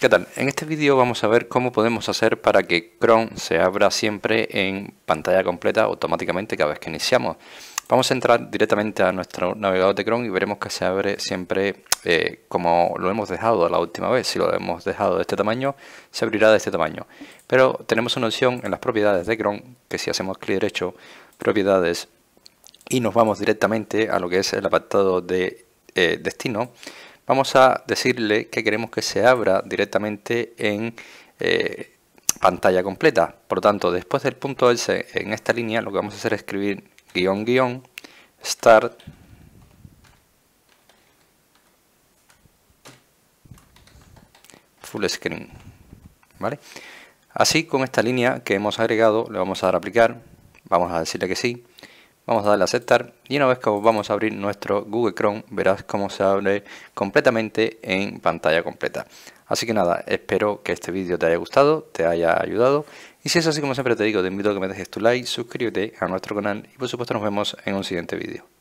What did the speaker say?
¿qué tal? En este vídeo vamos a ver cómo podemos hacer para que Chrome se abra siempre en pantalla completa automáticamente cada vez que iniciamos. Vamos a entrar directamente a nuestro navegador de Chrome y veremos que se abre siempre eh, como lo hemos dejado la última vez. Si lo hemos dejado de este tamaño, se abrirá de este tamaño. Pero tenemos una opción en las propiedades de Chrome, que si hacemos clic derecho, propiedades, y nos vamos directamente a lo que es el apartado de eh, destino, vamos a decirle que queremos que se abra directamente en eh, pantalla completa. Por lo tanto, después del punto S en esta línea, lo que vamos a hacer es escribir guión guión start full screen. ¿Vale? Así con esta línea que hemos agregado le vamos a dar a aplicar, vamos a decirle que sí, Vamos a darle a aceptar y una vez que vamos a abrir nuestro Google Chrome verás cómo se abre completamente en pantalla completa. Así que nada, espero que este vídeo te haya gustado, te haya ayudado y si es así como siempre te digo, te invito a que me dejes tu like, suscríbete a nuestro canal y por supuesto nos vemos en un siguiente vídeo.